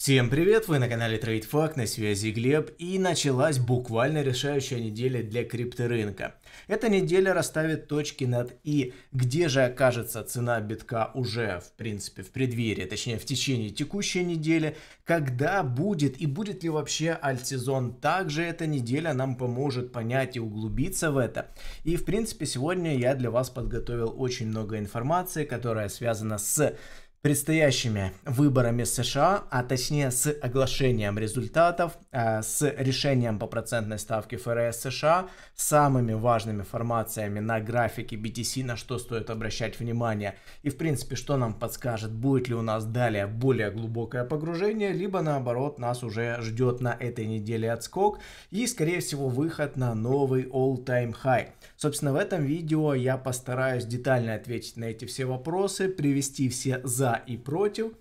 Всем привет, вы на канале TradeFact, на связи Глеб и началась буквально решающая неделя для крипторынка. Эта неделя расставит точки над «и», где же окажется цена битка уже, в принципе, в преддверии, точнее в течение текущей недели, когда будет и будет ли вообще альтсезон. Также эта неделя нам поможет понять и углубиться в это. И, в принципе, сегодня я для вас подготовил очень много информации, которая связана с предстоящими выборами США, а точнее с оглашением результатов, а, с решением по процентной ставке ФРС США, самыми важными формациями на графике BTC, на что стоит обращать внимание и в принципе, что нам подскажет, будет ли у нас далее более глубокое погружение, либо наоборот нас уже ждет на этой неделе отскок и скорее всего выход на новый all-time high. Собственно, в этом видео я постараюсь детально ответить на эти все вопросы, привести все «за» и «против»,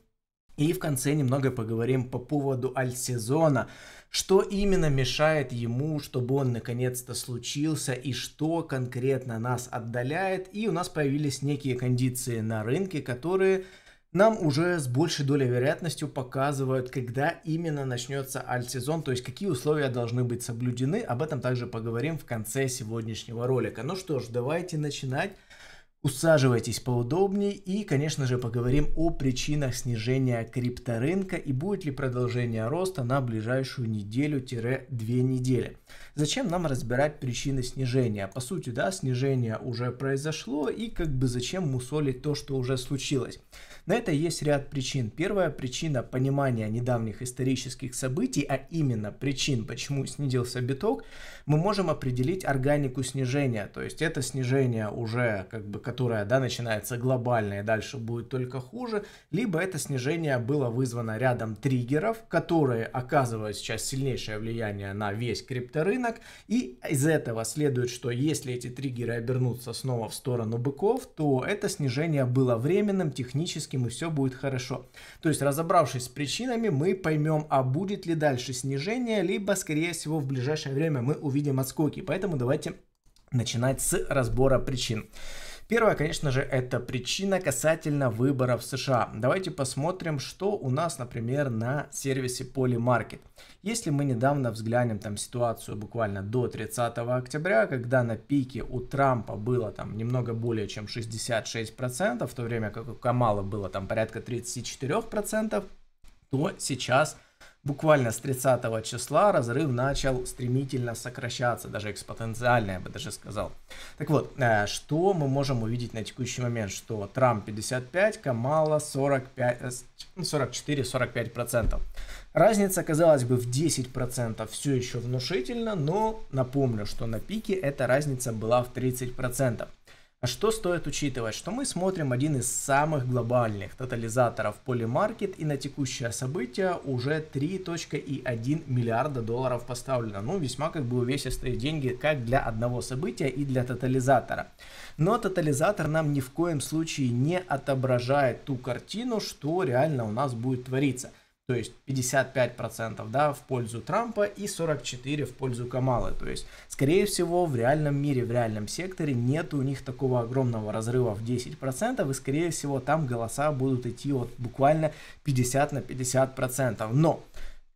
и в конце немного поговорим по поводу альтсезона, что именно мешает ему, чтобы он наконец-то случился, и что конкретно нас отдаляет, и у нас появились некие кондиции на рынке, которые нам уже с большей долей вероятностью показывают, когда именно начнется альт-сезон, то есть какие условия должны быть соблюдены. Об этом также поговорим в конце сегодняшнего ролика. Ну что ж, давайте начинать. Усаживайтесь поудобнее и, конечно же, поговорим о причинах снижения крипторынка и будет ли продолжение роста на ближайшую неделю-две недели. Зачем нам разбирать причины снижения? По сути, да, снижение уже произошло и как бы зачем мусолить то, что уже случилось? На это есть ряд причин. Первая причина понимания недавних исторических событий, а именно причин, почему снизился биток, мы можем определить органику снижения. То есть это снижение уже как бы которая, да, начинается глобально и дальше будет только хуже, либо это снижение было вызвано рядом триггеров, которые оказывают сейчас сильнейшее влияние на весь крипторынок, и из этого следует, что если эти триггеры обернутся снова в сторону быков, то это снижение было временным, техническим, и все будет хорошо. То есть, разобравшись с причинами, мы поймем, а будет ли дальше снижение, либо, скорее всего, в ближайшее время мы увидим отскоки. Поэтому давайте начинать с разбора причин. Первое, конечно же, это причина касательно выбора в США. Давайте посмотрим, что у нас, например, на сервисе Polymarket. Если мы недавно взглянем там ситуацию буквально до 30 октября, когда на пике у Трампа было там немного более чем 66%, в то время как у Камала было там порядка 34%, то сейчас буквально с 30 числа разрыв начал стремительно сокращаться, даже экспоненциально, я бы даже сказал. Так вот, э, что мы можем увидеть на текущий момент? Что Трамп 55, Камала 44-45%. Э, разница, казалось бы, в 10% все еще внушительно, но напомню, что на пике эта разница была в 30%. А Что стоит учитывать, что мы смотрим один из самых глобальных тотализаторов полимаркет и на текущее событие уже 3.1 миллиарда долларов поставлено. Ну, весьма как бы увесистые деньги как для одного события и для тотализатора. Но тотализатор нам ни в коем случае не отображает ту картину, что реально у нас будет твориться то есть 55% да, в пользу Трампа и 44% в пользу Камалы. То есть, скорее всего, в реальном мире, в реальном секторе нет у них такого огромного разрыва в 10%, и, скорее всего, там голоса будут идти вот буквально 50 на 50%. Но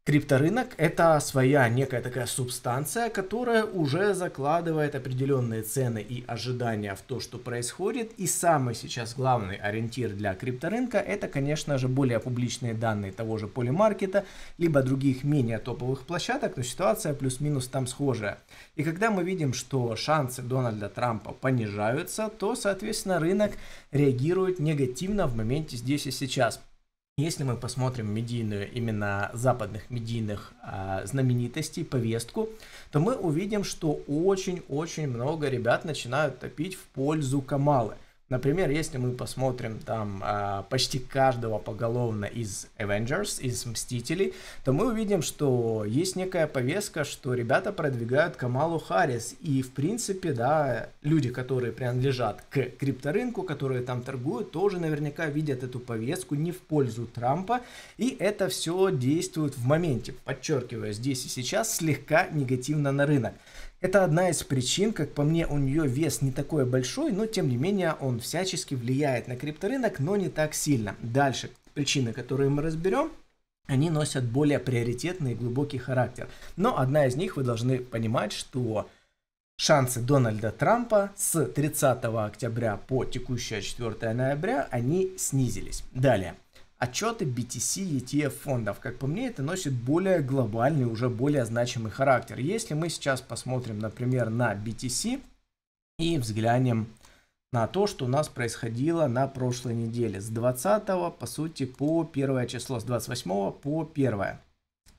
Крипторынок – это своя некая такая субстанция, которая уже закладывает определенные цены и ожидания в то, что происходит. И самый сейчас главный ориентир для крипторынка – это, конечно же, более публичные данные того же полимаркета, либо других менее топовых площадок, но ситуация плюс-минус там схожая. И когда мы видим, что шансы Дональда Трампа понижаются, то, соответственно, рынок реагирует негативно в моменте здесь и сейчас – если мы посмотрим медийную, именно западных медийных э, знаменитостей, повестку, то мы увидим, что очень-очень много ребят начинают топить в пользу Камалы – Например, если мы посмотрим там а, почти каждого поголовно из Avengers, из Мстителей, то мы увидим, что есть некая повестка, что ребята продвигают Камалу Харрис. И, в принципе, да, люди, которые принадлежат к крипторынку, которые там торгуют, тоже наверняка видят эту повестку не в пользу Трампа. И это все действует в моменте, подчеркивая здесь и сейчас слегка негативно на рынок. Это одна из причин, как по мне, у нее вес не такой большой, но тем не менее он всячески влияет на крипторынок, но не так сильно. Дальше, причины, которые мы разберем, они носят более приоритетный и глубокий характер. Но одна из них, вы должны понимать, что шансы Дональда Трампа с 30 октября по текущее 4 ноября, они снизились. Далее отчеты BTC ETF фондов. Как по мне, это носит более глобальный, уже более значимый характер. Если мы сейчас посмотрим, например, на BTC и взглянем на то, что у нас происходило на прошлой неделе с 20 по сути по 1 число, с 28 по 1,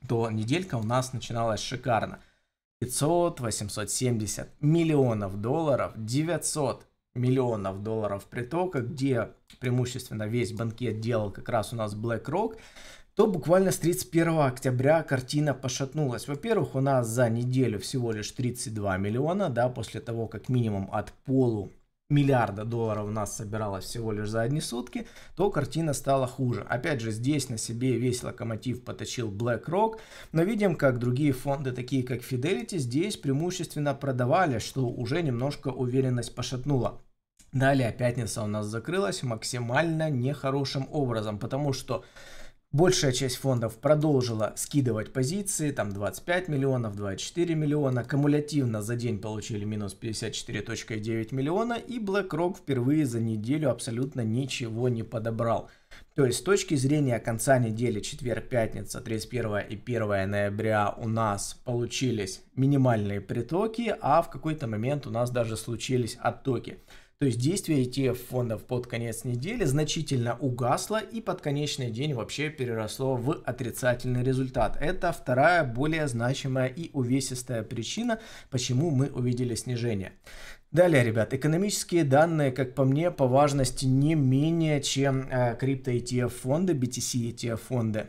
то неделька у нас начиналась шикарно. 500, 870 миллионов долларов, 900 миллионов долларов притока, где преимущественно весь банкет делал как раз у нас BlackRock, то буквально с 31 октября картина пошатнулась. Во-первых, у нас за неделю всего лишь 32 миллиона, да, после того, как минимум от полу миллиарда долларов у нас собиралось всего лишь за одни сутки, то картина стала хуже. Опять же, здесь на себе весь локомотив поточил BlackRock, но видим, как другие фонды, такие как Fidelity, здесь преимущественно продавали, что уже немножко уверенность пошатнула. Далее пятница у нас закрылась максимально нехорошим образом, потому что Большая часть фондов продолжила скидывать позиции, там 25 миллионов, 24 миллиона. Кумулятивно за день получили минус 54.9 миллиона, и BlackRock впервые за неделю абсолютно ничего не подобрал. То есть с точки зрения конца недели, четверг, пятница, 31 и 1 ноября у нас получились минимальные притоки, а в какой-то момент у нас даже случились оттоки. То есть действие ETF фондов под конец недели значительно угасло и под конечный день вообще переросло в отрицательный результат. Это вторая более значимая и увесистая причина, почему мы увидели снижение. Далее, ребят, экономические данные, как по мне, по важности не менее, чем э, крипто-ETF фонды, BTC ETF фонды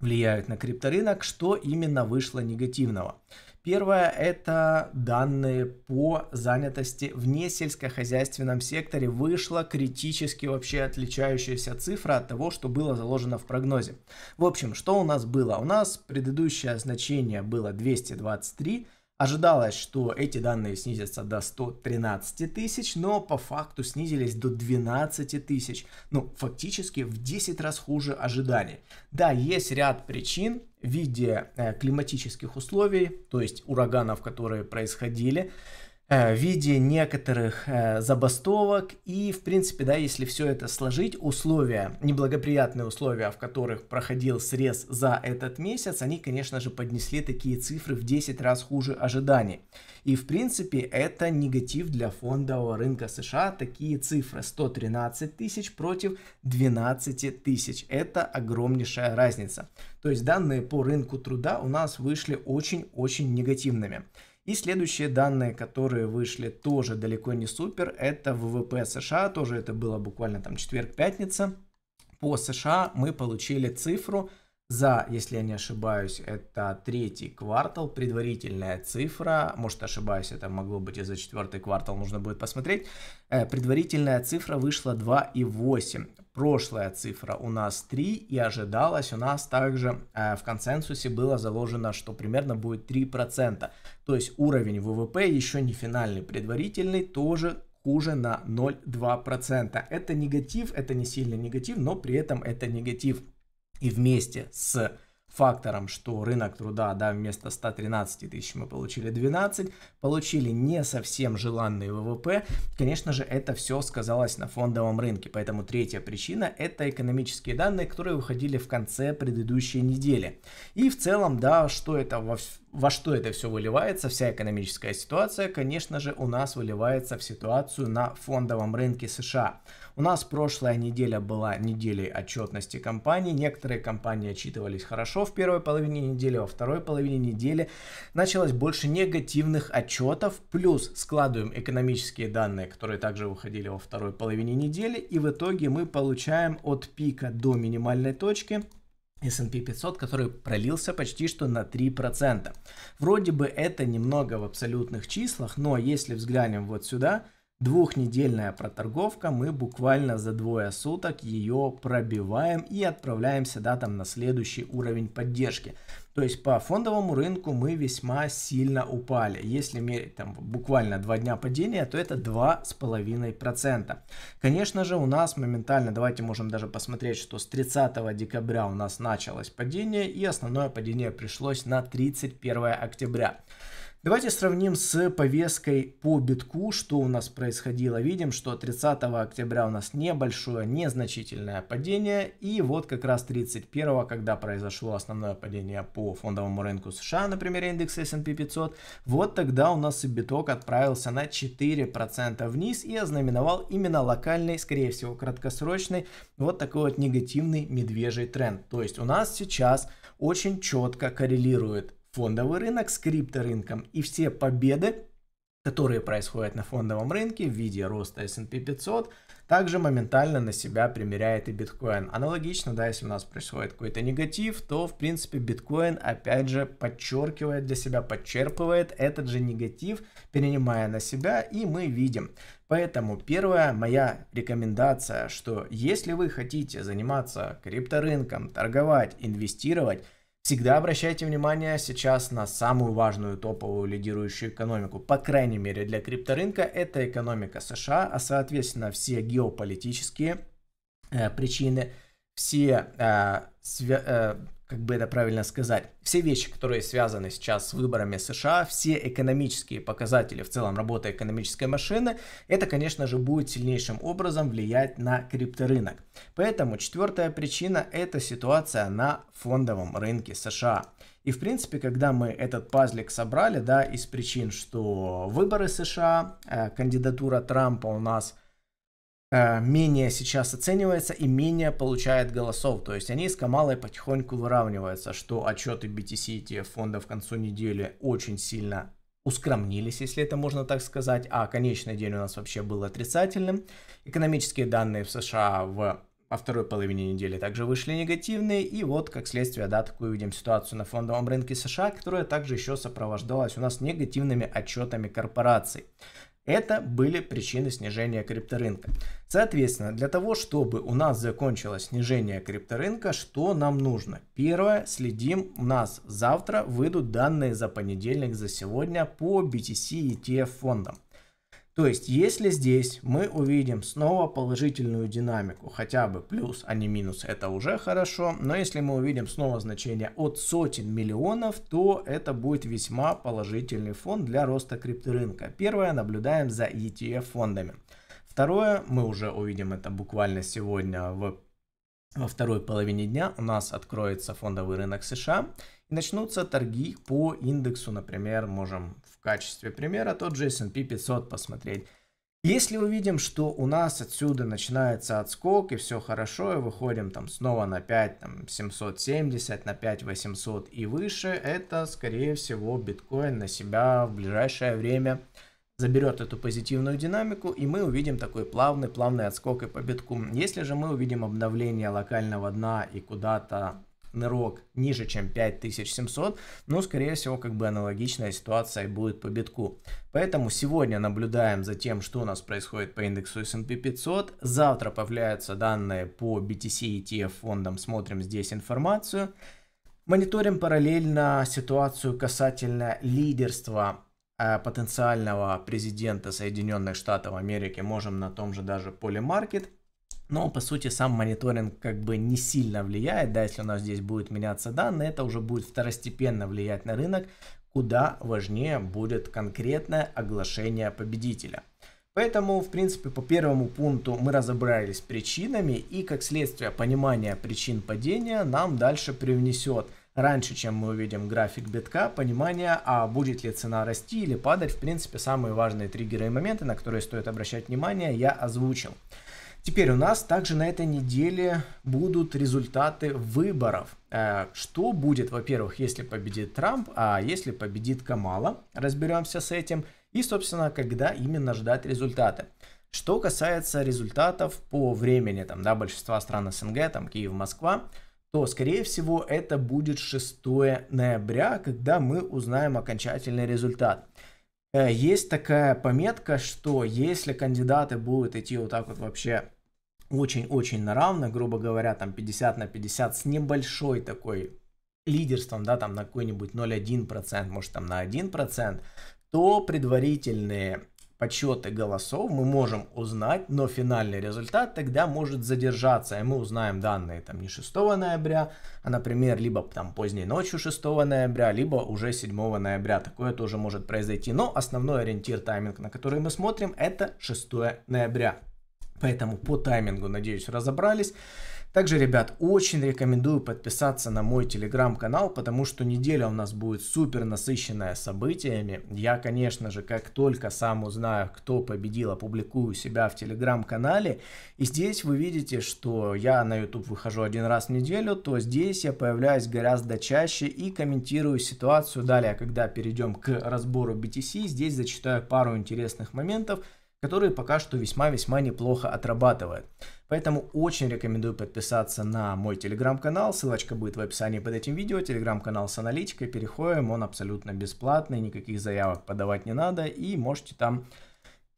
влияют на крипторынок, что именно вышло негативного. Первое – это данные по занятости в несельскохозяйственном секторе. Вышла критически вообще отличающаяся цифра от того, что было заложено в прогнозе. В общем, что у нас было? У нас предыдущее значение было 223, Ожидалось, что эти данные снизятся до 113 тысяч, но по факту снизились до 12 тысяч. Ну, фактически в 10 раз хуже ожиданий. Да, есть ряд причин, виде э, климатических условий, то есть ураганов, которые происходили, Э, в виде некоторых э, забастовок. И, в принципе, да, если все это сложить, условия, неблагоприятные условия, в которых проходил срез за этот месяц, они, конечно же, поднесли такие цифры в 10 раз хуже ожиданий. И, в принципе, это негатив для фондового рынка США. Такие цифры 113 тысяч против 12 тысяч. Это огромнейшая разница. То есть данные по рынку труда у нас вышли очень-очень негативными. И следующие данные, которые вышли тоже далеко не супер, это ВВП США, тоже это было буквально там четверг-пятница. По США мы получили цифру за, если я не ошибаюсь, это третий квартал, предварительная цифра, может ошибаюсь, это могло быть и за четвертый квартал, нужно будет посмотреть, э, предварительная цифра вышла 2,8 прошлая цифра у нас 3 и ожидалось у нас также э, в консенсусе было заложено, что примерно будет 3%. То есть уровень ВВП еще не финальный, предварительный тоже хуже на 0,2%. Это негатив, это не сильный негатив, но при этом это негатив. И вместе с фактором, что рынок труда, да, вместо 113 тысяч мы получили 12, получили не совсем желанный ВВП, конечно же, это все сказалось на фондовом рынке. Поэтому третья причина – это экономические данные, которые выходили в конце предыдущей недели. И в целом, да, что это во во что это все выливается, вся экономическая ситуация, конечно же, у нас выливается в ситуацию на фондовом рынке США. У нас прошлая неделя была неделей отчетности компаний. Некоторые компании отчитывались хорошо в первой половине недели, во второй половине недели началось больше негативных отчетов. Плюс складываем экономические данные, которые также выходили во второй половине недели. И в итоге мы получаем от пика до минимальной точки – S&P 500, который пролился почти что на 3%. Вроде бы это немного в абсолютных числах, но если взглянем вот сюда, двухнедельная проторговка, мы буквально за двое суток ее пробиваем и отправляемся да, там, на следующий уровень поддержки. То есть по фондовому рынку мы весьма сильно упали. Если мерить там буквально два дня падения, то это 2,5%. Конечно же, у нас моментально, давайте можем даже посмотреть, что с 30 декабря у нас началось падение, и основное падение пришлось на 31 октября. Давайте сравним с повесткой по битку, что у нас происходило. Видим, что 30 октября у нас небольшое, незначительное падение. И вот как раз 31, когда произошло основное падение по фондовому рынку США, на примере индекса S&P 500, вот тогда у нас и биток отправился на 4% вниз и ознаменовал именно локальный, скорее всего, краткосрочный, вот такой вот негативный медвежий тренд. То есть у нас сейчас очень четко коррелирует фондовый рынок с крипторынком. И все победы, которые происходят на фондовом рынке в виде роста S&P 500, также моментально на себя примеряет и биткоин. Аналогично, да, если у нас происходит какой-то негатив, то, в принципе, биткоин, опять же, подчеркивает для себя, подчерпывает этот же негатив, перенимая на себя, и мы видим. Поэтому первая моя рекомендация, что если вы хотите заниматься крипторынком, торговать, инвестировать, Всегда обращайте внимание сейчас на самую важную топовую лидирующую экономику. По крайней мере для крипторынка это экономика США, а соответственно все геополитические э, причины, все э, свя- э, как бы это правильно сказать, все вещи, которые связаны сейчас с выборами США, все экономические показатели в целом работа экономической машины, это, конечно же, будет сильнейшим образом влиять на крипторынок. Поэтому четвертая причина – это ситуация на фондовом рынке США. И, в принципе, когда мы этот пазлик собрали, да, из причин, что выборы США, э, кандидатура Трампа у нас – Э, менее сейчас оценивается и менее получает голосов. То есть они с Камалой потихоньку выравниваются, что отчеты BTC и ETF фондов к концу недели очень сильно ускромнились, если это можно так сказать, а конечный день у нас вообще был отрицательным. Экономические данные в США в во второй половине недели также вышли негативные, и вот как следствие, да, такую видим ситуацию на фондовом рынке США, которая также еще сопровождалась у нас негативными отчетами корпораций. Это были причины снижения крипторынка. Соответственно, для того, чтобы у нас закончилось снижение крипторынка, что нам нужно? Первое, следим, у нас завтра выйдут данные за понедельник, за сегодня по BTC ETF фондам. То есть, если здесь мы увидим снова положительную динамику, хотя бы плюс, а не минус, это уже хорошо. Но если мы увидим снова значение от сотен миллионов, то это будет весьма положительный фон для роста крипторынка. Первое, наблюдаем за ETF фондами. Второе, мы уже увидим это буквально сегодня в во второй половине дня у нас откроется фондовый рынок США и начнутся торги по индексу, например, можем качестве примера тот же S&P 500 посмотреть. Если увидим, что у нас отсюда начинается отскок и все хорошо, и выходим там снова на 5, там 770, на 5, 800 и выше, это скорее всего биткоин на себя в ближайшее время заберет эту позитивную динамику, и мы увидим такой плавный, плавный отскок и по битку. Если же мы увидим обновление локального дна и куда-то нырок ниже, чем 5700, но, ну, скорее всего, как бы аналогичная ситуация будет по битку. Поэтому сегодня наблюдаем за тем, что у нас происходит по индексу S&P 500. Завтра появляются данные по BTC ETF фондам, смотрим здесь информацию. Мониторим параллельно ситуацию касательно лидерства э, потенциального президента Соединенных Штатов Америки. Можем на том же даже полимаркет но, по сути, сам мониторинг как бы не сильно влияет, да, если у нас здесь будет меняться данные, это уже будет второстепенно влиять на рынок, куда важнее будет конкретное оглашение победителя. Поэтому, в принципе, по первому пункту мы разобрались с причинами, и как следствие понимания причин падения нам дальше привнесет раньше, чем мы увидим график битка, понимание, а будет ли цена расти или падать, в принципе, самые важные триггеры и моменты, на которые стоит обращать внимание, я озвучил. Теперь у нас также на этой неделе будут результаты выборов. Э, что будет, во-первых, если победит Трамп, а если победит Камала, разберемся с этим. И, собственно, когда именно ждать результаты. Что касается результатов по времени, там, да, большинства стран СНГ, там, Киев, Москва, то, скорее всего, это будет 6 ноября, когда мы узнаем окончательный результат. Э, есть такая пометка, что если кандидаты будут идти вот так вот вообще очень-очень на равных, грубо говоря, там 50 на 50 с небольшой такой лидерством, да, там на какой-нибудь 0,1%, может там на 1%, то предварительные подсчеты голосов мы можем узнать, но финальный результат тогда может задержаться, и мы узнаем данные там не 6 ноября, а, например, либо там поздней ночью 6 ноября, либо уже 7 ноября. Такое тоже может произойти, но основной ориентир тайминг, на который мы смотрим, это 6 ноября. Поэтому по таймингу, надеюсь, разобрались. Также, ребят, очень рекомендую подписаться на мой телеграм-канал, потому что неделя у нас будет супер насыщенная событиями. Я, конечно же, как только сам узнаю, кто победил, опубликую себя в телеграм-канале. И здесь вы видите, что я на YouTube выхожу один раз в неделю, то здесь я появляюсь гораздо чаще и комментирую ситуацию. Далее, когда перейдем к разбору BTC, здесь зачитаю пару интересных моментов – которые пока что весьма-весьма неплохо отрабатывает, Поэтому очень рекомендую подписаться на мой телеграм-канал, ссылочка будет в описании под этим видео, телеграм-канал с аналитикой, переходим, он абсолютно бесплатный, никаких заявок подавать не надо и можете там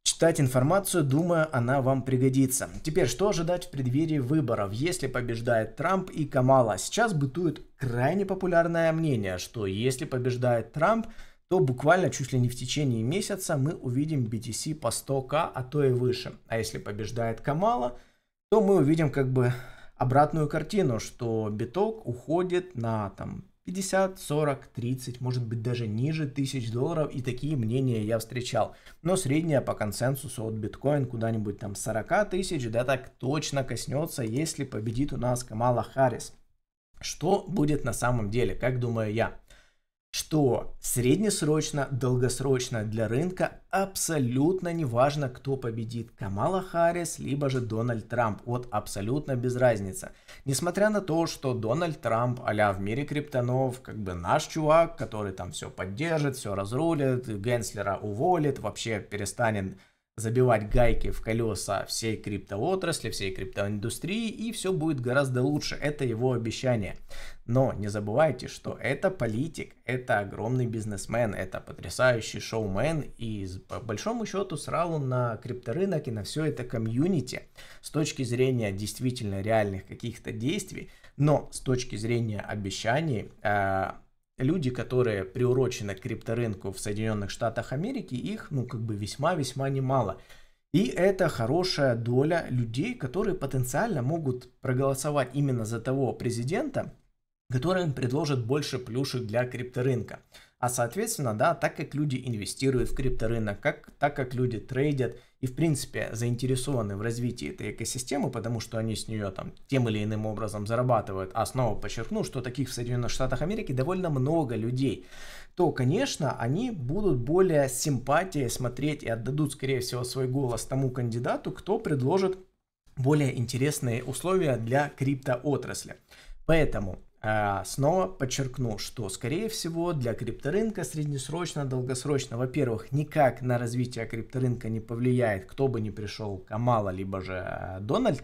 читать информацию, думаю, она вам пригодится. Теперь, что ожидать в преддверии выборов, если побеждает Трамп и Камала? Сейчас бытует крайне популярное мнение, что если побеждает Трамп, то буквально чуть ли не в течение месяца мы увидим BTC по 100к, а то и выше. А если побеждает Камала, то мы увидим как бы обратную картину, что биток уходит на там 50, 40, 30, может быть даже ниже тысяч долларов, и такие мнения я встречал. Но средняя по консенсусу от биткоин куда-нибудь там 40 тысяч, да так точно коснется, если победит у нас Камала Харрис. Что будет на самом деле, как думаю я? что среднесрочно, долгосрочно для рынка абсолютно не важно, кто победит, Камала Харрис, либо же Дональд Трамп. Вот абсолютно без разницы. Несмотря на то, что Дональд Трамп а в мире криптонов, как бы наш чувак, который там все поддержит, все разрулит, Генслера уволит, вообще перестанет забивать гайки в колеса всей криптоотрасли, всей криптоиндустрии, и все будет гораздо лучше. Это его обещание. Но не забывайте, что это политик, это огромный бизнесмен, это потрясающий шоумен, и по большому счету срал на крипторынок и на все это комьюнити с точки зрения действительно реальных каких-то действий, но с точки зрения обещаний, э люди, которые приурочены к крипторынку в Соединенных Штатах Америки, их, ну, как бы весьма-весьма немало. И это хорошая доля людей, которые потенциально могут проголосовать именно за того президента, который им предложит больше плюшек для крипторынка. А соответственно, да, так как люди инвестируют в крипторынок, как, так как люди трейдят и в принципе заинтересованы в развитии этой экосистемы, потому что они с нее там тем или иным образом зарабатывают, а снова подчеркну, что таких в Соединенных Штатах Америки довольно много людей, то, конечно, они будут более с смотреть и отдадут, скорее всего, свой голос тому кандидату, кто предложит более интересные условия для криптоотрасли. Поэтому Э, снова подчеркну, что, скорее всего, для крипторынка среднесрочно, долгосрочно, во-первых, никак на развитие крипторынка не повлияет, кто бы ни пришел, Камала, либо же э, Дональд.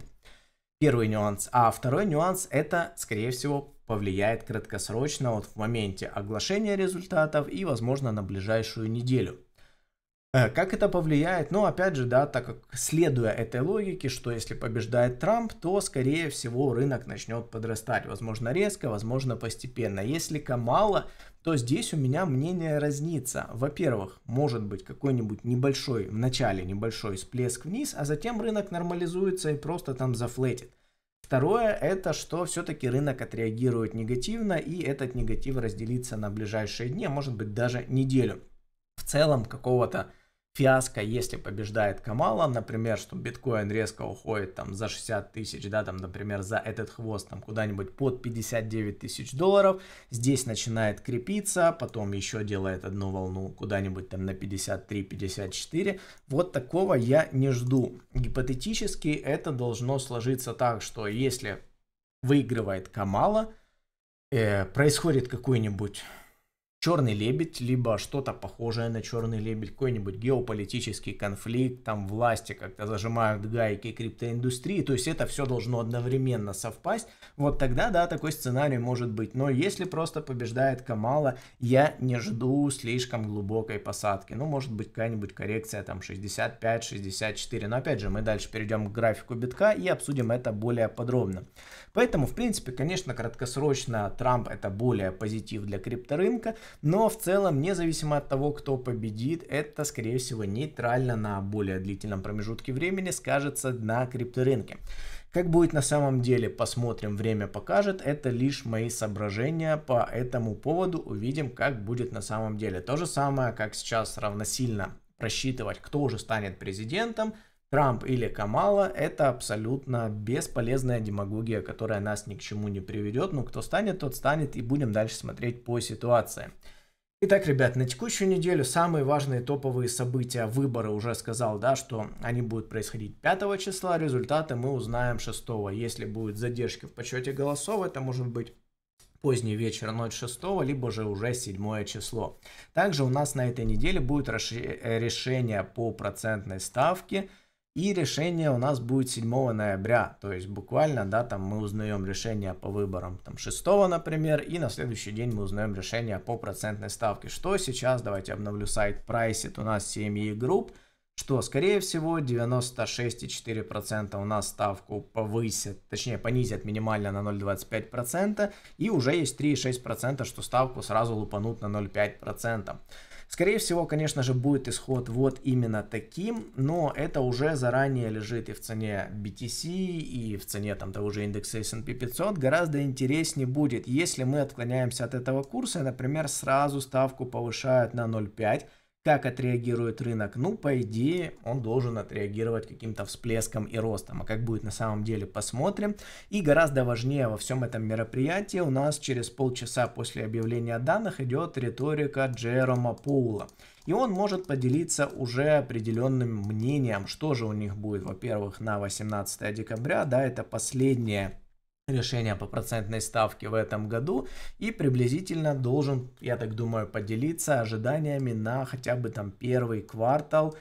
Первый нюанс. А второй нюанс – это, скорее всего, повлияет краткосрочно вот в моменте оглашения результатов и, возможно, на ближайшую неделю. Э, как это повлияет? Ну, опять же, да, так как следуя этой логике, что если побеждает Трамп, то, скорее всего, рынок начнет подрастать. Возможно, резко, возможно, постепенно. Если Камала, то здесь у меня мнение разнится. Во-первых, может быть какой-нибудь небольшой, в начале небольшой всплеск вниз, а затем рынок нормализуется и просто там зафлетит. Второе, это что все-таки рынок отреагирует негативно, и этот негатив разделится на ближайшие дни, а может быть даже неделю. В целом какого-то фиаско, если побеждает Камала, например, что биткоин резко уходит там за 60 тысяч, да, там, например, за этот хвост там куда-нибудь под 59 тысяч долларов, здесь начинает крепиться, потом еще делает одну волну куда-нибудь там на 53-54, вот такого я не жду. Гипотетически это должно сложиться так, что если выигрывает Камала, э, происходит какой-нибудь черный лебедь, либо что-то похожее на черный лебедь, какой-нибудь геополитический конфликт, там власти как-то зажимают гайки криптоиндустрии, то есть это все должно одновременно совпасть, вот тогда, да, такой сценарий может быть, но если просто побеждает Камала, я не жду слишком глубокой посадки, ну, может быть, какая-нибудь коррекция там 65-64, но опять же, мы дальше перейдем к графику битка и обсудим это более подробно. Поэтому, в принципе, конечно, краткосрочно Трамп это более позитив для крипторынка, но в целом, независимо от того, кто победит, это, скорее всего, нейтрально на более длительном промежутке времени скажется на крипторынке. Как будет на самом деле, посмотрим, время покажет. Это лишь мои соображения по этому поводу. Увидим, как будет на самом деле. То же самое, как сейчас равносильно просчитывать, кто уже станет президентом, Трамп или Камала – это абсолютно бесполезная демагогия, которая нас ни к чему не приведет. Но ну, кто станет, тот станет, и будем дальше смотреть по ситуации. Итак, ребят, на текущую неделю самые важные топовые события выборы уже сказал, да, что они будут происходить 5 числа, результаты мы узнаем 6. Если будут задержки в подсчете голосов, это может быть поздний вечер, ночь 6, либо же уже 7 число. Также у нас на этой неделе будет э, решение по процентной ставке – и решение у нас будет 7 ноября, то есть буквально, да, там мы узнаем решение по выборам там 6, например, и на следующий день мы узнаем решение по процентной ставке. Что сейчас, давайте обновлю сайт Priceit, у нас семьи групп, что, скорее всего, 96,4% у нас ставку повысят, точнее, понизят минимально на 0,25%, и уже есть 3,6%, что ставку сразу лупанут на 0,5%. Скорее всего, конечно же, будет исход вот именно таким, но это уже заранее лежит и в цене BTC, и в цене там того же индекса S&P 500. Гораздо интереснее будет, если мы отклоняемся от этого курса, например, сразу ставку повышают на 0,5, как отреагирует рынок? Ну, по идее, он должен отреагировать каким-то всплеском и ростом. А как будет на самом деле, посмотрим. И гораздо важнее во всем этом мероприятии у нас через полчаса после объявления данных идет риторика Джерома Пула. И он может поделиться уже определенным мнением, что же у них будет, во-первых, на 18 декабря, да, это последнее решение по процентной ставке в этом году и приблизительно должен, я так думаю, поделиться ожиданиями на хотя бы там первый квартал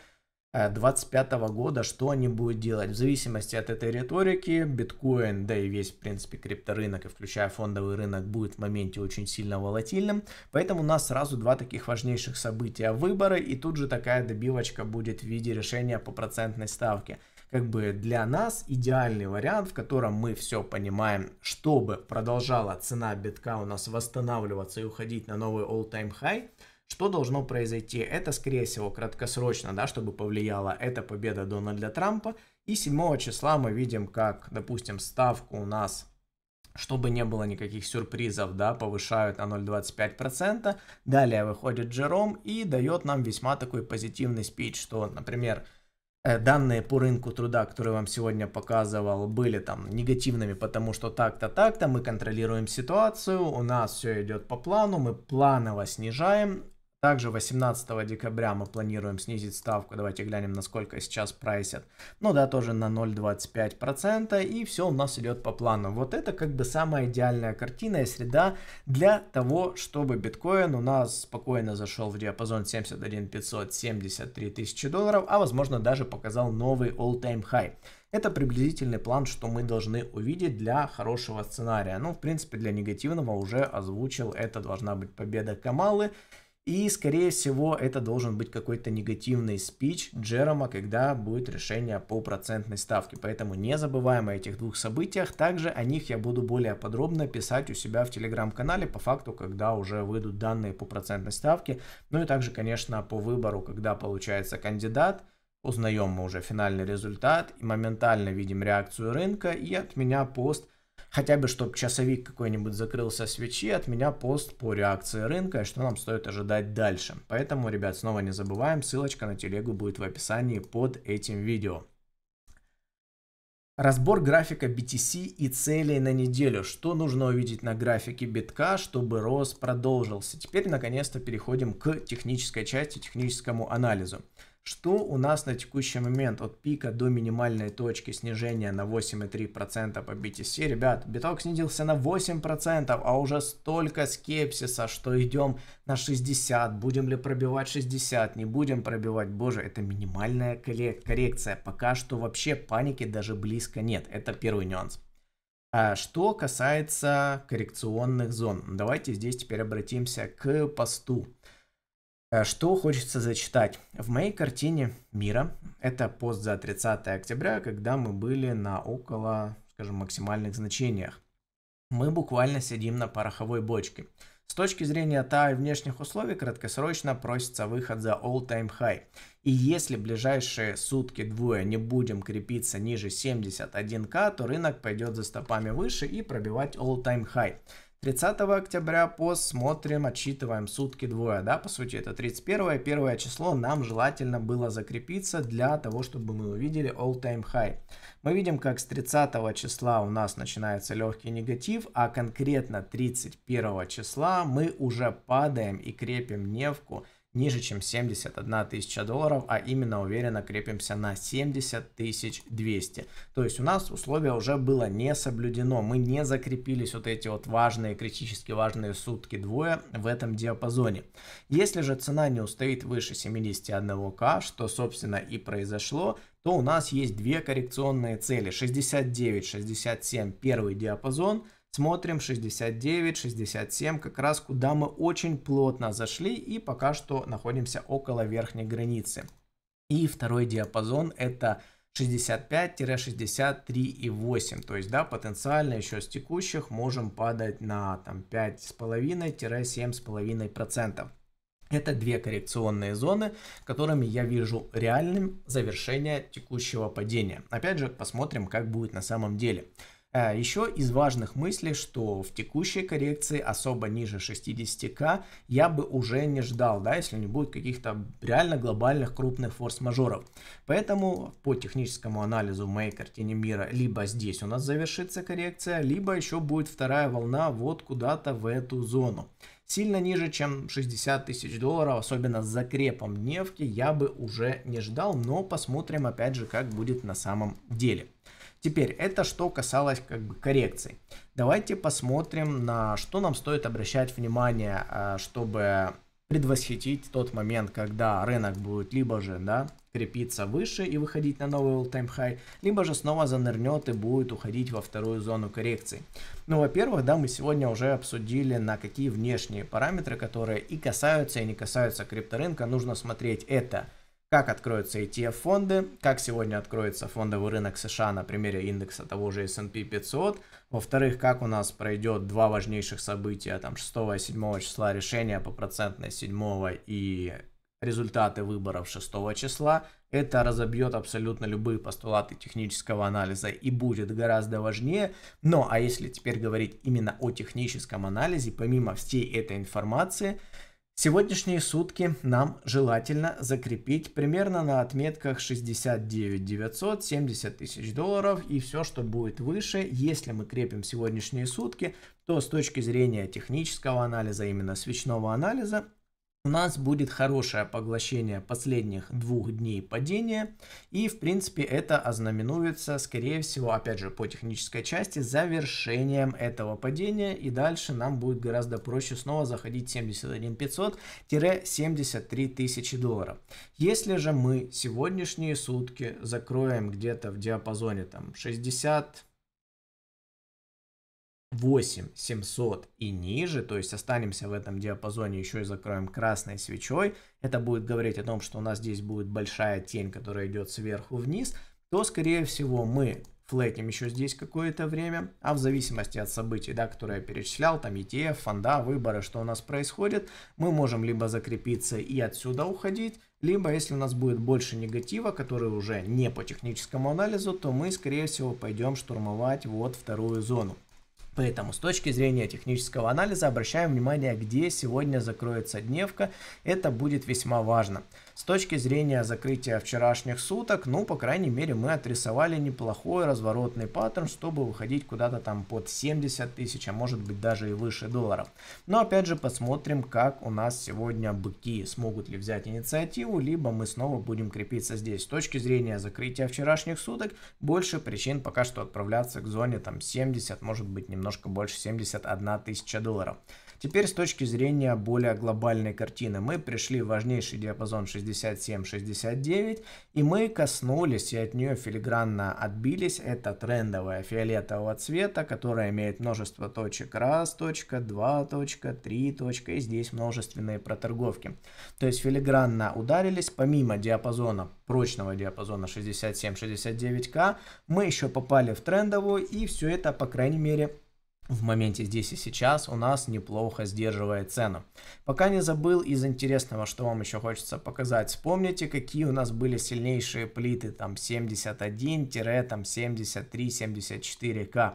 2025 э, года, что они будут делать. В зависимости от этой риторики, биткоин, да и весь, в принципе, крипторынок, и включая фондовый рынок, будет в моменте очень сильно волатильным. Поэтому у нас сразу два таких важнейших события – выборы, и тут же такая добивочка будет в виде решения по процентной ставке – как бы для нас идеальный вариант, в котором мы все понимаем, чтобы продолжала цена битка у нас восстанавливаться и уходить на новый all-time high, что должно произойти? Это, скорее всего, краткосрочно, да, чтобы повлияла эта победа Дональда Трампа. И 7 числа мы видим, как, допустим, ставку у нас чтобы не было никаких сюрпризов, да, повышают на 0,25%. Далее выходит Джером и дает нам весьма такой позитивный спич, что, например, Э, данные по рынку труда, которые вам сегодня показывал, были там негативными, потому что так-то, так-то мы контролируем ситуацию, у нас все идет по плану, мы планово снижаем также 18 декабря мы планируем снизить ставку. Давайте глянем, насколько сейчас прайсят. Ну да, тоже на 0,25%. И все у нас идет по плану. Вот это как бы самая идеальная картина и среда для того, чтобы биткоин у нас спокойно зашел в диапазон 71 500, 73 тысячи долларов, а возможно даже показал новый all-time high. Это приблизительный план, что мы должны увидеть для хорошего сценария. Ну, в принципе, для негативного уже озвучил, это должна быть победа Камалы. И, скорее всего, это должен быть какой-то негативный спич Джерома, когда будет решение по процентной ставке. Поэтому не забываем о этих двух событиях. Также о них я буду более подробно писать у себя в телеграм-канале по факту, когда уже выйдут данные по процентной ставке. Ну и также, конечно, по выбору, когда получается кандидат. Узнаем мы уже финальный результат и моментально видим реакцию рынка. И от меня пост хотя бы, чтобы часовик какой-нибудь закрылся свечи, от меня пост по реакции рынка что нам стоит ожидать дальше. Поэтому, ребят, снова не забываем, ссылочка на телегу будет в описании под этим видео. Разбор графика BTC и целей на неделю. Что нужно увидеть на графике битка, чтобы рост продолжился. Теперь наконец-то переходим к технической части, техническому анализу. Что у нас на текущий момент от пика до минимальной точки снижения на 8,3% по BTC? Ребят, биток снизился на 8%, а уже столько скепсиса, что идем на 60. Будем ли пробивать 60? Не будем пробивать. Боже, это минимальная коррекция. Пока что вообще паники даже близко нет. Это первый нюанс. А что касается коррекционных зон, давайте здесь теперь обратимся к посту. Э, что хочется зачитать? В моей картине мира, это пост за 30 октября, когда мы были на около, скажем, максимальных значениях. Мы буквально сидим на пороховой бочке. С точки зрения TA и внешних условий краткосрочно просится выход за all-time high. И если ближайшие сутки двое не будем крепиться ниже 71к, то рынок пойдет за стопами выше и пробивать all-time high. 30 октября пост смотрим, отсчитываем сутки двое, да, по сути это 31 первое число нам желательно было закрепиться для того, чтобы мы увидели all-time high. Мы видим, как с 30 числа у нас начинается легкий негатив, а конкретно 31 числа мы уже падаем и крепим невку ниже, чем 71 тысяча долларов, а именно уверенно крепимся на 70 тысяч 200. То есть у нас условие уже было не соблюдено, мы не закрепились вот эти вот важные, критически важные сутки двое в этом диапазоне. Если же цена не устоит выше 71к, что собственно и произошло, то у нас есть две коррекционные цели 69-67 первый диапазон Смотрим 69, 67, как раз куда мы очень плотно зашли и пока что находимся около верхней границы. И второй диапазон это 65-63,8. То есть, да, потенциально еще с текущих можем падать на там 5,5-7,5%. Это две коррекционные зоны, которыми я вижу реальным завершение текущего падения. Опять же, посмотрим, как будет на самом деле. А еще из важных мыслей, что в текущей коррекции особо ниже 60к я бы уже не ждал, да, если не будет каких-то реально глобальных крупных форс-мажоров. Поэтому по техническому анализу моей картине мира либо здесь у нас завершится коррекция, либо еще будет вторая волна вот куда-то в эту зону. Сильно ниже, чем 60 тысяч долларов, особенно с закрепом дневки, я бы уже не ждал, но посмотрим опять же, как будет на самом деле. Теперь это что касалось как бы коррекций. Давайте посмотрим на что нам стоит обращать внимание, а, чтобы предвосхитить тот момент, когда рынок будет либо же да, крепиться выше и выходить на новый all-time high, либо же снова занырнет и будет уходить во вторую зону коррекции. Ну, во-первых, да, мы сегодня уже обсудили, на какие внешние параметры, которые и касаются, и не касаются крипторынка, нужно смотреть это – как откроются ETF-фонды, как сегодня откроется фондовый рынок США на примере индекса того же S&P 500, во-вторых, как у нас пройдет два важнейших события, там 6 и 7 числа решения по процентной 7 и результаты выборов 6 числа. Это разобьет абсолютно любые постулаты технического анализа и будет гораздо важнее. Но а если теперь говорить именно о техническом анализе, помимо всей этой информации, Сегодняшние сутки нам желательно закрепить примерно на отметках 69 900, 70 тысяч долларов и все, что будет выше. Если мы крепим сегодняшние сутки, то с точки зрения технического анализа, именно свечного анализа, у нас будет хорошее поглощение последних двух дней падения. И, в принципе, это ознаменуется, скорее всего, опять же, по технической части, завершением этого падения. И дальше нам будет гораздо проще снова заходить 71 500-73 тысячи долларов. Если же мы сегодняшние сутки закроем где-то в диапазоне там 60 8700 и ниже, то есть останемся в этом диапазоне, еще и закроем красной свечой, это будет говорить о том, что у нас здесь будет большая тень, которая идет сверху вниз, то, скорее всего, мы флетим еще здесь какое-то время, а в зависимости от событий, да, которые я перечислял, там ETF, фонда, выборы, что у нас происходит, мы можем либо закрепиться и отсюда уходить, либо если у нас будет больше негатива, который уже не по техническому анализу, то мы, скорее всего, пойдем штурмовать вот вторую зону. Поэтому с точки зрения технического анализа обращаем внимание, где сегодня закроется дневка. Это будет весьма важно. С точки зрения закрытия вчерашних суток, ну, по крайней мере, мы отрисовали неплохой разворотный паттерн, чтобы выходить куда-то там под 70 тысяч, а может быть даже и выше долларов. Но опять же посмотрим, как у нас сегодня быки смогут ли взять инициативу, либо мы снова будем крепиться здесь. С точки зрения закрытия вчерашних суток, больше причин пока что отправляться к зоне там 70, может быть немножко больше 71 тысяча долларов. Теперь с точки зрения более глобальной картины мы пришли в важнейший диапазон 67-69 и мы коснулись и от нее филигранно отбились. Это трендовая фиолетового цвета, которая имеет множество точек раз, точка, два, точка, три, точка и здесь множественные проторговки. То есть филигранно ударились помимо диапазона, прочного диапазона 67-69К, мы еще попали в трендовую и все это по крайней мере в моменте здесь и сейчас у нас неплохо сдерживает цену. Пока не забыл из интересного, что вам еще хочется показать, вспомните, какие у нас были сильнейшие плиты, там 71-73-74К.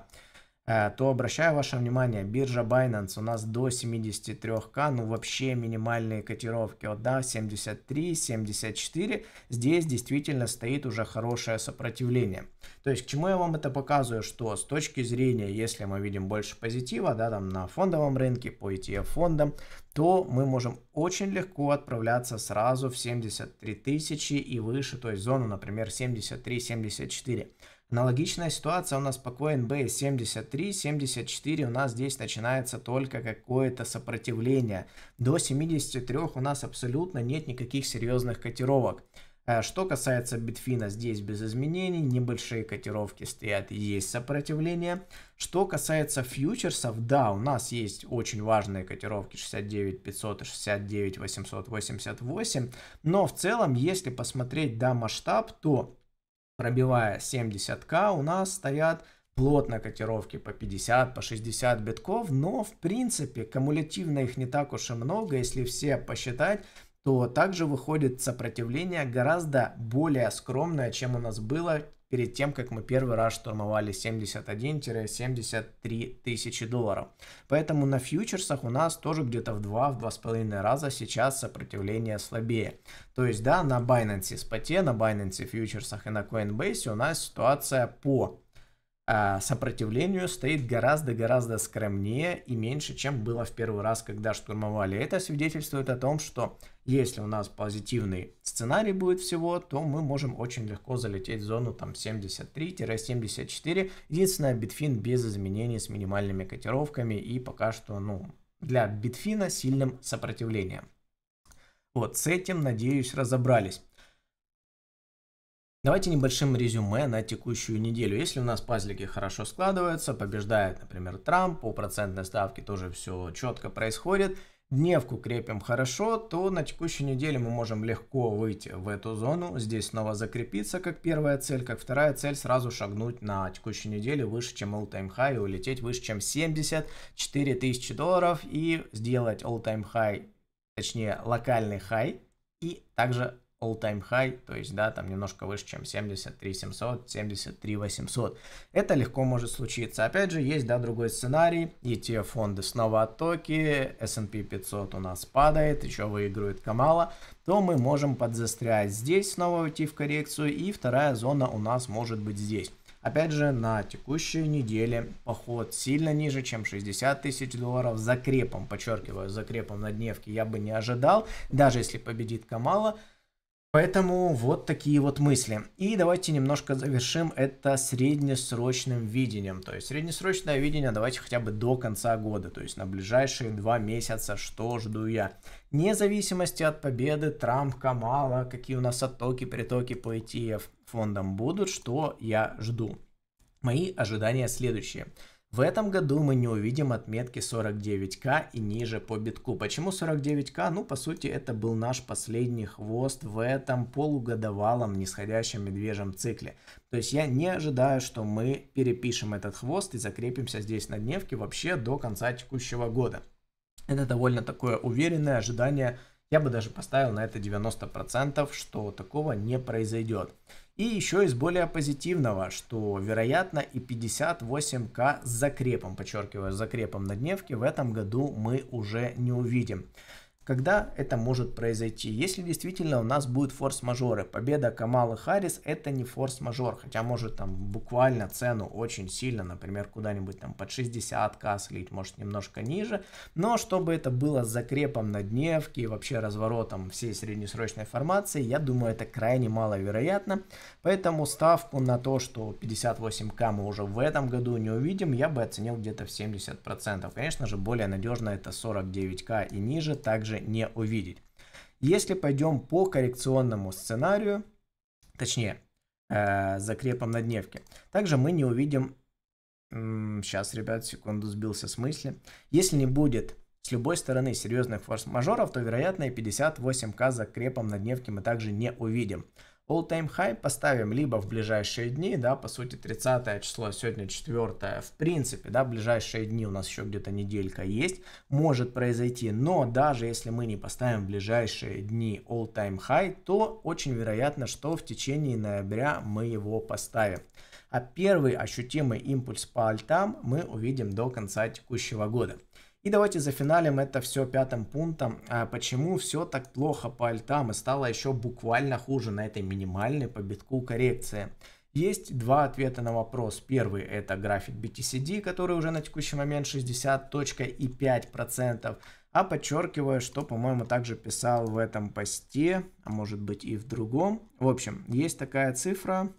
Э, то обращаю ваше внимание, биржа Binance у нас до 73к, ну вообще минимальные котировки, вот да, 73, 74, здесь действительно стоит уже хорошее сопротивление. То есть к чему я вам это показываю, что с точки зрения, если мы видим больше позитива, да, там на фондовом рынке, по ETF фондам, то мы можем очень легко отправляться сразу в 73 тысячи и выше, то есть зону, например, 73-74. Аналогичная ситуация у нас по CoinBase 73, 74 у нас здесь начинается только какое-то сопротивление. До 73 у нас абсолютно нет никаких серьезных котировок. Э, что касается Битфина, здесь без изменений, небольшие котировки стоят, есть сопротивление. Что касается фьючерсов, да, у нас есть очень важные котировки 69 500 и 69 888, но в целом, если посмотреть, да, масштаб, то пробивая 70к, у нас стоят плотно котировки по 50, по 60 битков, но в принципе кумулятивно их не так уж и много, если все посчитать, то также выходит сопротивление гораздо более скромное, чем у нас было перед тем, как мы первый раз штурмовали 71-73 тысячи долларов. Поэтому на фьючерсах у нас тоже где-то в 2-2,5 раза сейчас сопротивление слабее. То есть да, на Binance споте, на Binance фьючерсах и на Coinbase у нас ситуация по а, сопротивлению стоит гораздо-гораздо скромнее и меньше, чем было в первый раз, когда штурмовали. Это свидетельствует о том, что если у нас позитивный сценарий будет всего, то мы можем очень легко залететь в зону там 73-74. Единственное, битфин без изменений с минимальными котировками и пока что ну, для битфина сильным сопротивлением. Вот с этим, надеюсь, разобрались. Давайте небольшим резюме на текущую неделю. Если у нас пазлики хорошо складываются, побеждает, например, Трамп, по процентной ставке тоже все четко происходит, дневку крепим хорошо, то на текущей неделе мы можем легко выйти в эту зону, здесь снова закрепиться как первая цель, как вторая цель сразу шагнуть на текущей неделе выше, чем all-time high и улететь выше, чем 74 тысячи долларов и сделать all-time high, точнее локальный high и также all-time high, то есть, да, там немножко выше, чем 73 700, 73 800. Это легко может случиться. Опять же, есть, да, другой сценарий. И те фонды снова оттоки, S&P 500 у нас падает, еще выигрывает Камала, то мы можем подзастрять здесь, снова уйти в коррекцию, и вторая зона у нас может быть здесь. Опять же, на текущей неделе поход сильно ниже, чем 60 тысяч долларов. Закрепом, подчеркиваю, закрепом на дневке я бы не ожидал, даже если победит Камала. Поэтому вот такие вот мысли. И давайте немножко завершим это среднесрочным видением. То есть среднесрочное видение давайте хотя бы до конца года, то есть на ближайшие два месяца, что жду я. Вне зависимости от победы Трамп, Камала, какие у нас оттоки, притоки по ETF фондам будут, что я жду. Мои ожидания следующие – в этом году мы не увидим отметки 49к и ниже по битку. Почему 49к? Ну, по сути, это был наш последний хвост в этом полугодовалом нисходящем медвежьем цикле. То есть я не ожидаю, что мы перепишем этот хвост и закрепимся здесь на дневке вообще до конца текущего года. Это довольно такое уверенное ожидание. Я бы даже поставил на это 90%, что такого не произойдет. И еще из более позитивного, что, вероятно, и 58К с закрепом, подчеркиваю, с закрепом на дневке в этом году мы уже не увидим когда это может произойти. Если действительно у нас будут форс-мажоры, победа Камалы Харрис это не форс-мажор, хотя может там буквально цену очень сильно, например, куда-нибудь там под 60к слить, может немножко ниже, но чтобы это было с закрепом на дневке и вообще разворотом всей среднесрочной формации, я думаю, это крайне маловероятно, поэтому ставку на то, что 58к мы уже в этом году не увидим, я бы оценил где-то в 70%. Конечно же, более надежно это 49к и ниже, также не увидеть. Если пойдем по коррекционному сценарию, точнее, э, закрепом на дневке, также мы не увидим... Сейчас, ребят, секунду сбился с мысли. Если не будет с любой стороны серьезных форс-мажоров, то, вероятно, и 58к закрепом на дневке мы также не увидим. All-time high поставим либо в ближайшие дни, да, по сути 30 число, сегодня 4, в принципе, да, в ближайшие дни у нас еще где-то неделька есть, может произойти, но даже если мы не поставим в ближайшие дни all-time high, то очень вероятно, что в течение ноября мы его поставим. А первый ощутимый импульс по альтам мы увидим до конца текущего года. И давайте зафиналим это все пятым пунктом. А почему все так плохо по альтам и стало еще буквально хуже на этой минимальной по битку коррекции? Есть два ответа на вопрос. Первый это график BTCD, который уже на текущий момент 60.5%. А подчеркиваю, что, по-моему, также писал в этом посте, а может быть и в другом. В общем, есть такая цифра.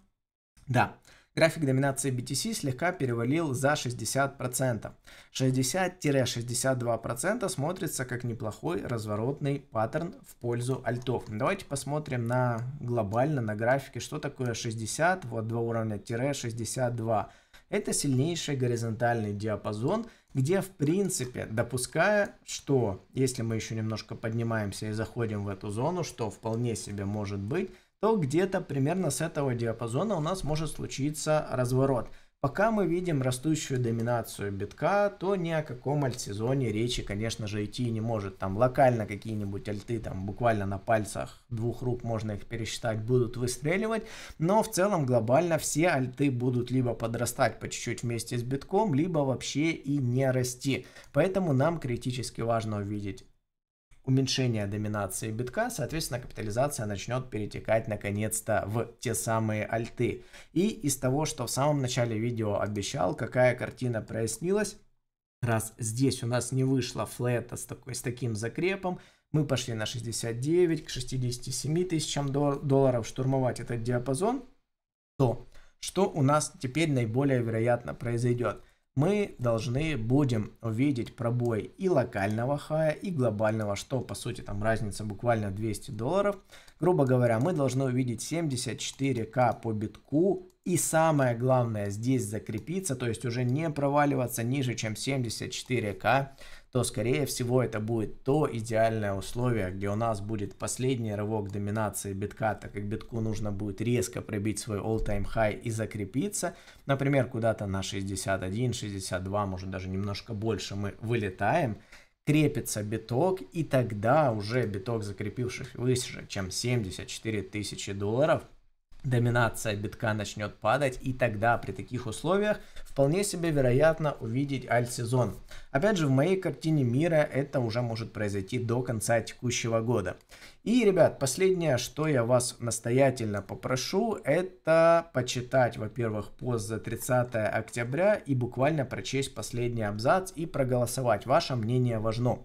Да, график доминации BTC слегка перевалил за 60%. 60-62% смотрится как неплохой разворотный паттерн в пользу альтов. Давайте посмотрим на глобально, на графике, что такое 60, вот два уровня, тире 62. Это сильнейший горизонтальный диапазон, где в принципе, допуская, что если мы еще немножко поднимаемся и заходим в эту зону, что вполне себе может быть, то где-то примерно с этого диапазона у нас может случиться разворот. Пока мы видим растущую доминацию битка, то ни о каком альтсезоне речи, конечно же, идти не может. Там локально какие-нибудь альты, там буквально на пальцах двух рук можно их пересчитать, будут выстреливать. Но в целом глобально все альты будут либо подрастать по чуть-чуть вместе с битком, либо вообще и не расти. Поэтому нам критически важно увидеть Уменьшение доминации битка, соответственно, капитализация начнет перетекать наконец-то в те самые альты. И из того, что в самом начале видео обещал, какая картина прояснилась, раз здесь у нас не вышло флета с, такой, с таким закрепом, мы пошли на 69 к 67 тысячам долларов штурмовать этот диапазон, то что у нас теперь наиболее вероятно произойдет – мы должны будем увидеть пробой и локального хая, и глобального, что по сути там разница буквально 200 долларов. Грубо говоря, мы должны увидеть 74к по битку и самое главное здесь закрепиться, то есть уже не проваливаться ниже, чем 74к то, скорее всего, это будет то идеальное условие, где у нас будет последний рывок доминации битка, так как битку нужно будет резко пробить свой all-time high и закрепиться. Например, куда-то на 61, 62, может даже немножко больше мы вылетаем, крепится биток, и тогда уже биток, закрепившись выше, чем 74 тысячи долларов – доминация битка начнет падать, и тогда при таких условиях вполне себе вероятно увидеть альт-сезон. Опять же, в моей картине мира это уже может произойти до конца текущего года. И, ребят, последнее, что я вас настоятельно попрошу, это почитать, во-первых, пост за 30 октября и буквально прочесть последний абзац и проголосовать. Ваше мнение важно.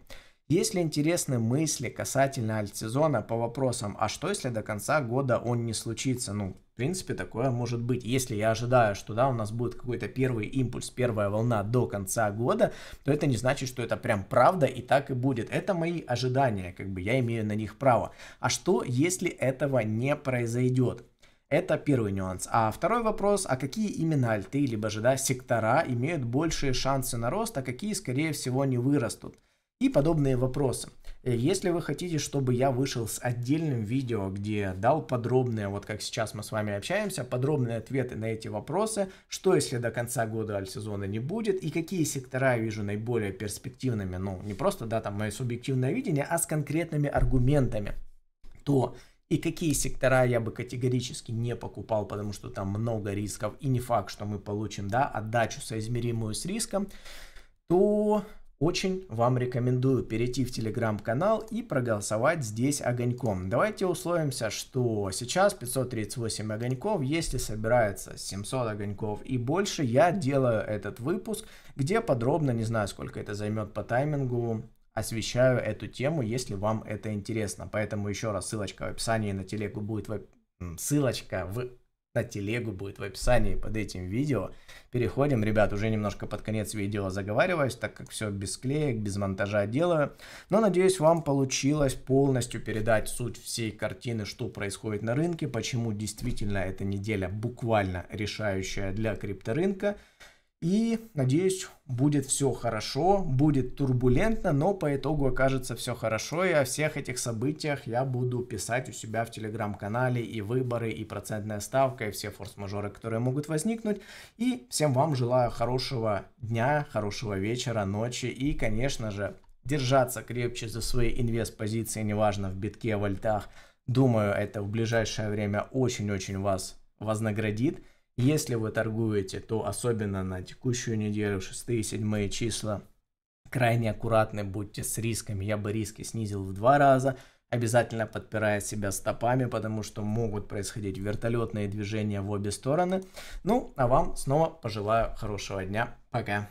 Если интересны мысли касательно альтсезона по вопросам, а что если до конца года он не случится? Ну, в принципе, такое может быть. Если я ожидаю, что да, у нас будет какой-то первый импульс, первая волна до конца года, то это не значит, что это прям правда и так и будет. Это мои ожидания, как бы я имею на них право. А что, если этого не произойдет? Это первый нюанс. А второй вопрос, а какие именно альты, либо же да, сектора имеют большие шансы на рост, а какие, скорее всего, не вырастут? и подобные вопросы. Э, если вы хотите, чтобы я вышел с отдельным видео, где дал подробные, вот как сейчас мы с вами общаемся, подробные ответы на эти вопросы, что если до конца года альт-сезона не будет, и какие сектора я вижу наиболее перспективными, ну, не просто, да, там, мое субъективное видение, а с конкретными аргументами, то и какие сектора я бы категорически не покупал, потому что там много рисков, и не факт, что мы получим, да, отдачу соизмеримую с риском, то очень вам рекомендую перейти в телеграм-канал и проголосовать здесь огоньком. Давайте условимся, что сейчас 538 огоньков, если собирается 700 огоньков и больше, я делаю этот выпуск, где подробно, не знаю сколько это займет по таймингу, освещаю эту тему, если вам это интересно. Поэтому еще раз ссылочка в описании на телегу будет, в... ссылочка в на телегу будет в описании под этим видео. Переходим, ребят, уже немножко под конец видео заговариваюсь, так как все без клеек, без монтажа делаю. Но надеюсь, вам получилось полностью передать суть всей картины, что происходит на рынке, почему действительно эта неделя буквально решающая для крипторынка. И, надеюсь, будет все хорошо, будет турбулентно, но по итогу окажется все хорошо. И о всех этих событиях я буду писать у себя в телеграм-канале и выборы, и процентная ставка, и все форс-мажоры, которые могут возникнуть. И всем вам желаю хорошего дня, хорошего вечера, ночи и, конечно же, держаться крепче за свои инвест-позиции, неважно в битке, в альтах. Думаю, это в ближайшее время очень-очень вас вознаградит. Если вы торгуете, то особенно на текущую неделю, 6-7 числа, крайне аккуратны будьте с рисками. Я бы риски снизил в два раза, обязательно подпирая себя стопами, потому что могут происходить вертолетные движения в обе стороны. Ну, а вам снова пожелаю хорошего дня. Пока.